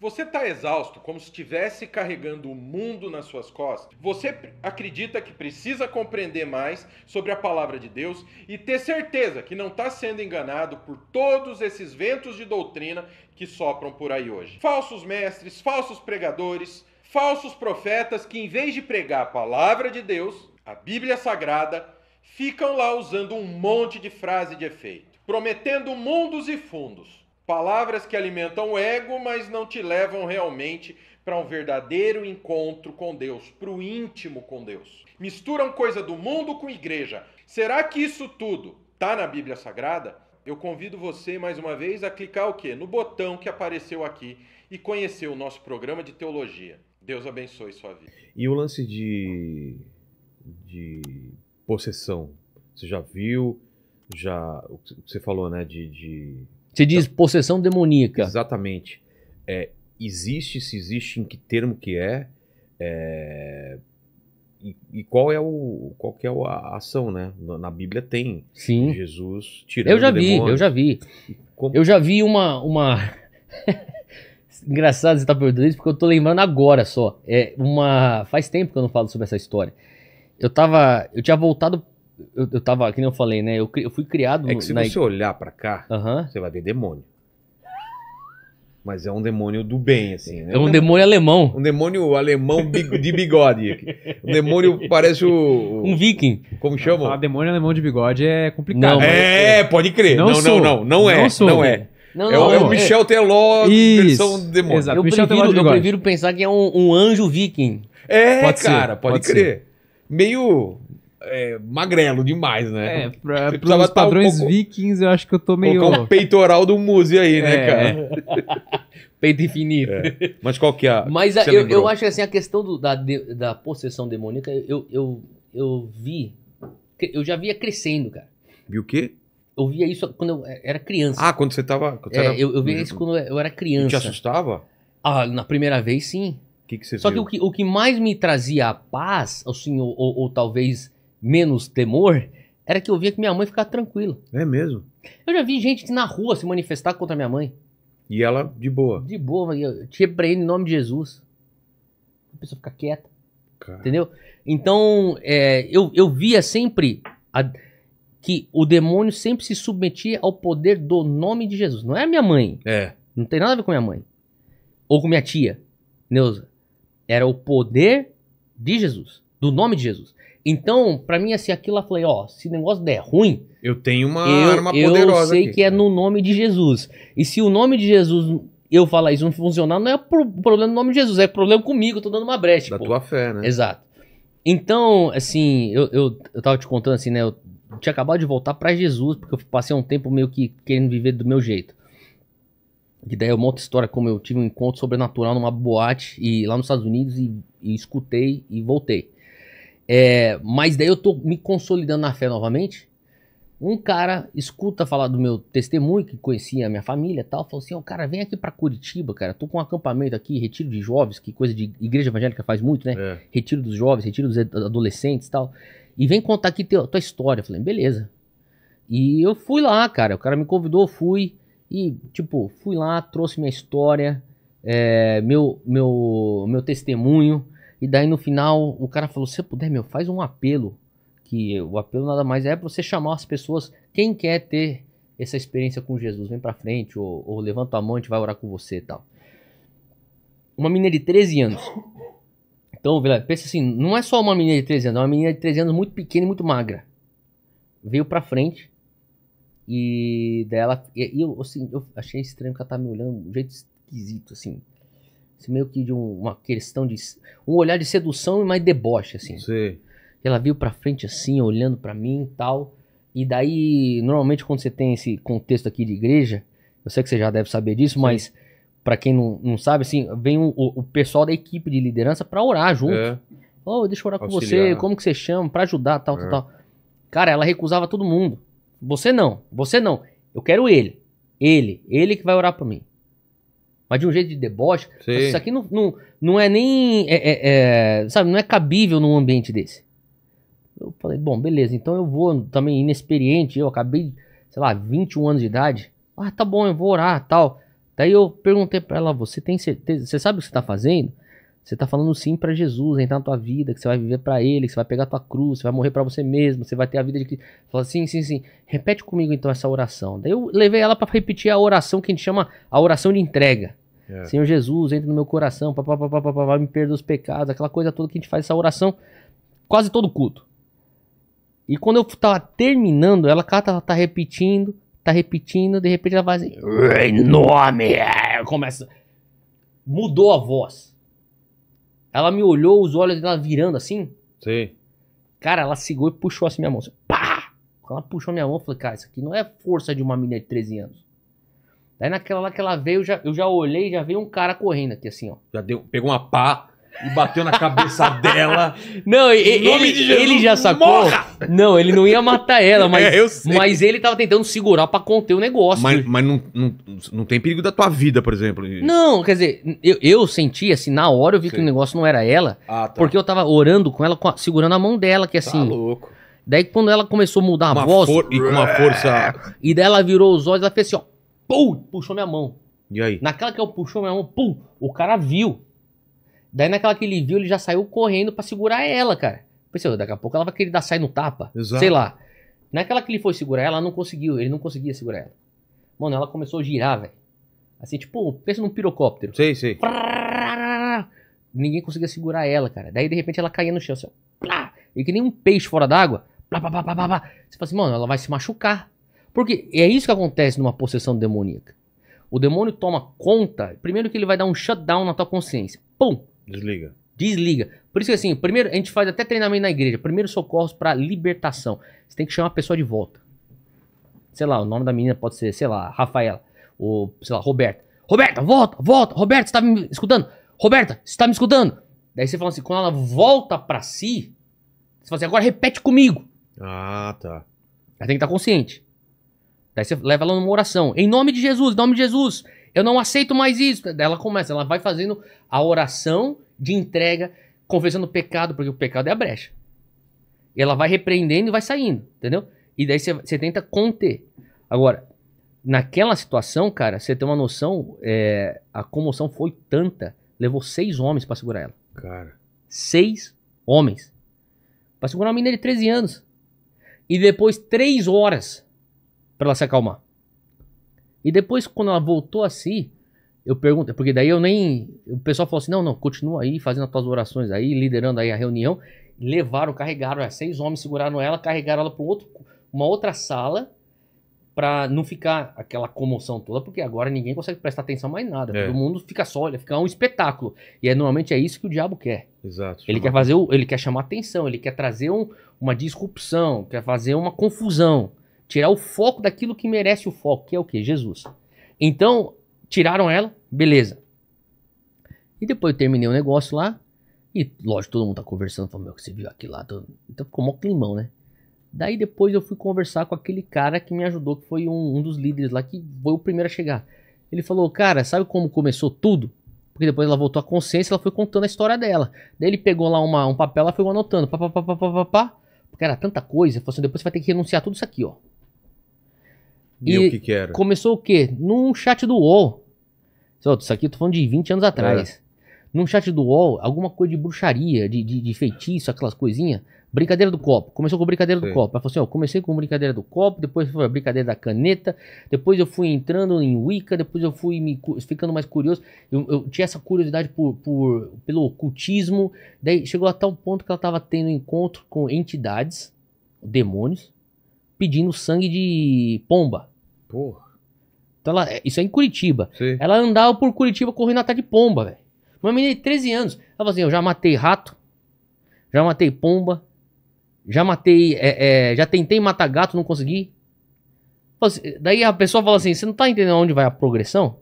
Você está exausto, como se estivesse carregando o mundo nas suas costas? Você acredita que precisa compreender mais sobre a palavra de Deus e ter certeza que não está sendo enganado por todos esses ventos de doutrina que sopram por aí hoje? Falsos mestres, falsos pregadores, falsos profetas que, em vez de pregar a palavra de Deus, a Bíblia Sagrada, ficam lá usando um monte de frase de efeito, prometendo mundos e fundos Palavras que alimentam o ego, mas não te levam realmente para um verdadeiro encontro com Deus, para o íntimo com Deus. Misturam coisa do mundo com igreja. Será que isso tudo está na Bíblia Sagrada? Eu convido você mais uma vez a clicar o quê? No botão que apareceu aqui e conhecer o nosso programa de teologia. Deus abençoe sua vida. E o lance de, de possessão? Você já viu? Já o que você falou, né? de, de você diz então, possessão demoníaca. Exatamente. É, existe, se existe, em que termo que é, é e, e, qual é o qual que é a ação, né? Na, Bíblia tem Sim. Jesus tirando Eu já vi, demônios. eu já vi. Como... Eu já vi uma uma Engraçado você estar tá perguntando isso, porque eu tô lembrando agora só. É uma faz tempo que eu não falo sobre essa história. Eu tava, eu tinha voltado eu, eu tava, que nem eu falei, né? Eu, eu fui criado... É que se na... você olhar para cá, uhum. você vai ver demônio. Mas é um demônio do bem, assim. Né? É um demônio alemão. Um demônio alemão de bigode. Um demônio parece o. Um viking. Como chama? Ah, demônio alemão de bigode é complicado. Não, é, é- pode crer. Não, não, não, não, não, é. Não, sou, não é. Não, é, o, é o é. Michel Teló, versão demônio. Exato. Eu, Michel prefiro, de eu prefiro pensar que é um, um anjo viking. É, pode cara, ser, pode, pode crer. Meio é, magrelo demais, né? É, pra, Você tá padrões um pouco, vikings, eu acho que eu tô meio... um peitoral do Muzi aí, né, é. cara? Peito infinito. É. Mas qual que é? Mas a, eu, eu, acho assim, a questão do, da, da possessão demoníaca, eu, eu, eu vi... Eu já via crescendo, cara. Viu o quê? Eu via isso quando eu era criança. Ah, quando você tava... Quando é, era... eu, eu via isso quando eu era criança. E te assustava? Ah, na primeira vez, sim. Que que Só viu? que o, que o que mais me trazia a paz, assim, ou, ou, ou talvez menos temor era que eu via que minha mãe ficava tranquila. É mesmo? Eu já vi gente que na rua se manifestar contra minha mãe. E ela de boa? De boa, eu te repreendo em nome de Jesus. A pessoa fica quieta. Cara. Entendeu? Então, é, eu, eu via sempre a, que o demônio sempre se submetia ao poder do nome de Jesus. Não é a minha mãe. É. Não tem nada a ver com minha mãe. Ou com minha tia, Neuza. Era o poder de Jesus, do nome de Jesus. Então, para mim, assim, aquilo lá, falei, ó, se o negócio der ruim... Eu tenho uma eu, arma poderosa Eu sei aqui. que é no nome de Jesus. E se o nome de Jesus, eu falar isso não funcionar, não é pro, problema do nome de Jesus, é problema comigo, eu tô dando uma brecha. Da pô. tua fé, né? Exato. Então, assim, eu, eu, eu tava te contando assim, né, eu tinha acabado de voltar para Jesus, porque eu passei um tempo meio que querendo viver do meu jeito. E daí eu monto a história, como eu tive um encontro sobrenatural numa boate e lá nos Estados Unidos e, e escutei e voltei. É, mas daí eu tô me consolidando na fé novamente. Um cara escuta falar do meu testemunho, que conhecia a minha família e tal, falou assim: Ó, oh, cara, vem aqui para Curitiba, cara. Tô com um acampamento aqui, retiro de jovens, que coisa de igreja evangélica faz muito, né? É. Retiro dos jovens, retiro dos adolescentes e tal. E vem contar aqui teu, tua história. Eu falei: beleza. E eu fui lá, cara. O cara me convidou, fui. E, tipo, fui lá, trouxe minha história, é, meu, meu, meu testemunho. E daí no final o cara falou: se puder, meu, faz um apelo. Que o apelo nada mais é pra você chamar as pessoas. Quem quer ter essa experiência com Jesus, vem pra frente, ou, ou levanta a mão, a gente vai orar com você e tal. Uma menina de 13 anos. Então, pensa assim: não é só uma menina de 13 anos, é uma menina de 13 anos muito pequena e muito magra. Veio pra frente. E dela. E, e eu, assim, eu achei estranho que ela tá me olhando de um jeito esquisito, assim meio que de um, uma questão de. Um olhar de sedução e mais deboche, assim. Sim. Ela viu pra frente assim, olhando para mim e tal. E daí, normalmente, quando você tem esse contexto aqui de igreja, eu sei que você já deve saber disso, Sim. mas para quem não, não sabe, assim, vem um, o, o, pessoal da equipe de liderança para orar junto. É. Oh, deixa eu orar Auxiliar. com você, como que você chama, para ajudar, tal, é. tal, tal. Cara, ela recusava todo mundo. Você não, você não. Eu quero ele. Ele, ele que vai orar para mim mas de um jeito de deboche. Isso aqui não, não, não é nem. É, é, é, sabe, não é cabível num ambiente desse. Eu falei, bom, beleza, então eu vou também inexperiente, eu acabei, sei lá, 21 anos de idade. Ah, tá bom, eu vou orar, tal. Daí eu perguntei para ela, você tem certeza, você sabe o que você tá fazendo? Você está falando sim para Jesus entrar na tua vida, que você vai viver para Ele, que você vai pegar a tua cruz, você vai morrer para você mesmo, você vai ter a vida de que. Fala sim, sim, sim. Repete comigo então essa oração. Daí eu levei ela para repetir a oração que a gente chama a oração de entrega. É. Senhor Jesus, entra no meu coração, papapá, me perdoa os pecados, aquela coisa toda que a gente faz essa oração quase todo culto. E quando eu tava terminando, ela, ela tá, repetindo, tá repetindo, de repente ela vai assim, em nome, é, começa, mudou a voz. Ela me olhou, os olhos dela virando assim. Sim. Cara, ela segurou e puxou assim minha mão. Assim, pá! Ela puxou minha mão, e falei, cara, isso aqui não é força de uma menina de 13 anos. Daí naquela lá que ela veio, eu já, eu já olhei, já veio um cara correndo aqui assim, ó. Já deu, pegou uma pá e bateu na cabeça dela. Não, ele, de ele já sacou. Morra! Não, ele não ia matar ela, mas, é, mas ele tava tentando segurar para conter o negócio. Mas, mas não, não, não tem perigo da tua vida, por exemplo. Não, quer dizer, eu, eu senti assim, na hora eu vi Sim. que o negócio não era ela, ah, tá. porque eu tava orando com ela, segurando a mão dela, que assim. Tá louco. Daí quando ela começou a mudar uma a voz. E com uma força. E daí ela virou os olhos, ela fez assim, ó. Pum, puxou minha mão. E aí? Naquela que eu puxou minha mão, pum, o cara viu. Daí naquela que ele viu, ele já saiu correndo para segurar ela, cara. Pensei, daqui a pouco ela vai querer dar sair no tapa. Exato. Sei lá. Naquela que ele foi segurar ela, não conseguiu. Ele não conseguia segurar ela. Mano, ela começou a girar, velho. Assim, tipo, pensa num pirocóptero. Sei, sei. ninguém conseguia segurar ela, cara. Daí, de repente, ela caía no chão, assim, plá, e que nem um peixe fora d'água. Você fala assim, mano, ela vai se machucar. Porque é isso que acontece numa possessão demoníaca. O demônio toma conta, primeiro que ele vai dar um shutdown na tua consciência. Pum! Desliga. Desliga. Por isso que assim, primeiro a gente faz até treinamento na igreja. Primeiro socorros para libertação. Você tem que chamar a pessoa de volta. Sei lá, o nome da menina pode ser, sei lá, Rafaela. Ou, sei lá, Roberta. Roberta, volta, volta. Roberta, você tá me escutando? Roberta, você tá me escutando? Daí você fala assim, quando ela volta para si, você fala assim, agora repete comigo. Ah, tá. Ela tem que estar tá consciente. Daí você leva ela numa oração. Em nome de Jesus, em nome de Jesus eu não aceito mais isso. Ela começa, ela vai fazendo a oração de entrega, confessando o pecado, porque o pecado é a brecha. E ela vai repreendendo e vai saindo, entendeu? E daí você tenta conter. Agora, naquela situação, cara, você tem uma noção, é, a comoção foi tanta, levou seis homens para segurar ela. Cara. Seis homens. Pra segurar uma menina de 13 anos. E depois três horas para ela se acalmar. E depois, quando ela voltou a si, eu pergunto, porque daí eu nem. O pessoal falou assim: não, não, continua aí fazendo as tuas orações aí, liderando aí a reunião. Levaram, carregaram, é, seis homens seguraram ela, carregaram ela para uma outra sala, para não ficar aquela comoção toda, porque agora ninguém consegue prestar atenção mais nada. É. Todo mundo fica só, fica um espetáculo. E é, normalmente é isso que o diabo quer. Exato. Ele quer fazer, ele quer chamar atenção, ele quer trazer um, uma disrupção, quer fazer uma confusão. Tirar o foco daquilo que merece o foco, que é o que? Jesus. Então, tiraram ela, beleza. E depois eu terminei o negócio lá. E, lógico, todo mundo tá conversando. Falou, meu, que você viu aqui lá? Todo... Então ficou mó climão, né? Daí depois eu fui conversar com aquele cara que me ajudou, que foi um, um, dos líderes lá, que foi o primeiro a chegar. Ele falou, cara, sabe como começou tudo? Porque depois ela voltou à consciência, ela foi contando a história dela. Daí ele pegou lá uma, um papel, ela foi anotando, pá, pá, pá, pá, pá, pá, pá. Porque era tanta coisa, falou assim, depois você vai ter que renunciar tudo isso aqui, ó. E, o que, que, era? Começou o quê? Num chat do UOL. Isso aqui eu tô falando de 20 anos atrás. É. Num chat do UOL, alguma coisa de bruxaria, de, de, de feitiço, aquelas coisinhas. Brincadeira do copo. Começou com brincadeira Sim. do copo. Ela falou assim: ó, comecei com brincadeira do copo, depois foi a brincadeira da caneta, depois eu fui entrando em Wicca, depois eu fui me, ficando mais curioso. Eu, eu, tinha essa curiosidade por, por, pelo ocultismo. Daí chegou até um ponto que ela estava tendo encontro com entidades, demônios, pedindo sangue de pomba. Porra. Então ela, é, isso é em Curitiba. Sim. Ela andava por Curitiba correndo atrás de pomba, velho. Uma menina de 13 anos. Ela falou assim: eu já matei rato, já matei pomba, já matei. É, é, já tentei matar gato, não consegui. Assim, daí a pessoa fala assim: você não tá entendendo onde vai a progressão?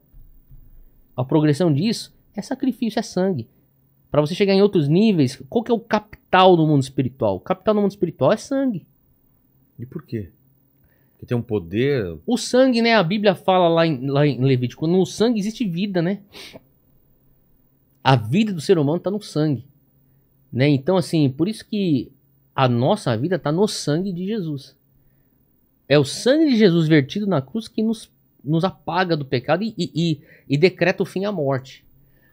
A progressão disso é sacrifício, é sangue. Para você chegar em outros níveis, qual que é o capital no mundo espiritual? O capital no mundo espiritual é sangue. E por quê? Porque tem um poder. O sangue, né? A Bíblia fala lá em, lá em Levítico: no sangue existe vida, né? A vida do ser humano está no sangue. Né? Então, assim, por isso que a nossa vida está no sangue de Jesus. É o sangue de Jesus vertido na cruz que nos, nos apaga do pecado e, e, e decreta o fim à morte.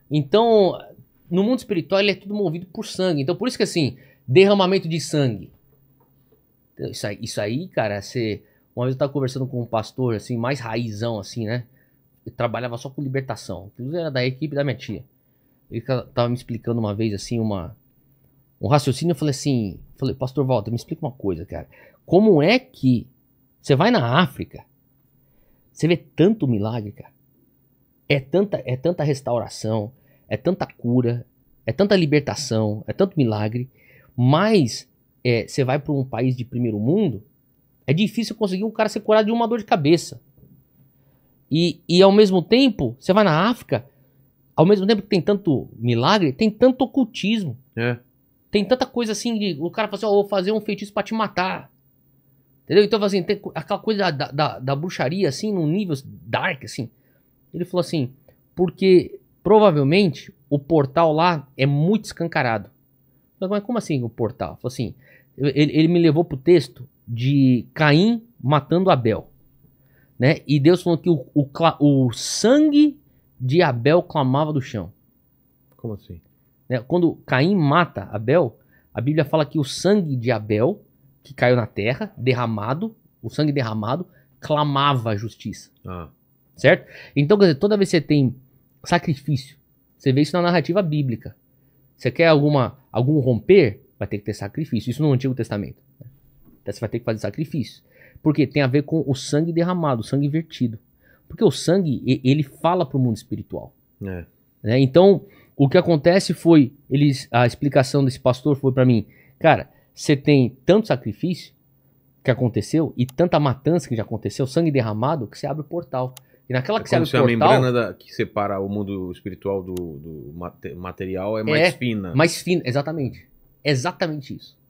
Então, no mundo espiritual, ele é tudo movido por sangue. Então, por isso que, assim, derramamento de sangue isso aí, isso aí cara, você. Uma vez eu tava conversando com um pastor, assim, mais raizão, assim, né? Ele trabalhava só com libertação. Inclusive era da equipe da minha tia. Ele tava me explicando uma vez, assim, uma. Um raciocínio, eu falei assim, falei, pastor Walter, me explica uma coisa, cara. Como é que você vai na África, você vê tanto milagre, cara. É tanta, é tanta restauração, é tanta cura, é tanta libertação, é tanto milagre, mas é, você vai para um país de primeiro mundo, é difícil conseguir um cara ser curado de uma dor de cabeça. E, e ao mesmo tempo, você vai na África, ao mesmo tempo que tem tanto milagre, tem tanto ocultismo. É. Tem tanta coisa assim de. O cara fala assim, ó, oh, vou fazer um feitiço para te matar. Entendeu? Então, assim, tem aquela coisa da, da, da bruxaria, assim, num nível dark, assim. Ele falou assim, porque provavelmente o portal lá é muito escancarado. Mas é, como assim o portal? Falei assim, ele, ele me levou pro texto de Caim matando Abel. Né? E Deus falou que o, o, o, sangue de Abel clamava do chão. Como assim? Né? Quando Caim mata Abel, a Bíblia fala que o sangue de Abel, que caiu na terra, derramado, o sangue derramado, clamava a justiça. Ah. Certo? Então, quer dizer, toda vez que você tem sacrifício, você vê isso na narrativa bíblica. Você quer alguma algum romper, vai ter que ter sacrifício. Isso no Antigo Testamento. Né? Então você vai ter que fazer sacrifício. Porque tem a ver com o sangue derramado, o sangue vertido. Porque o sangue, ele fala para o mundo espiritual. É. Né? Então, o que acontece foi, eles, a explicação desse pastor foi para mim, cara, você tem tanto sacrifício que aconteceu e tanta matança que já aconteceu, sangue derramado, que você abre o portal. E naquela é se o portal... A membrana da, que separa o mundo espiritual do, do material é, é mais é fina. mais fina, exatamente. Exatamente isso.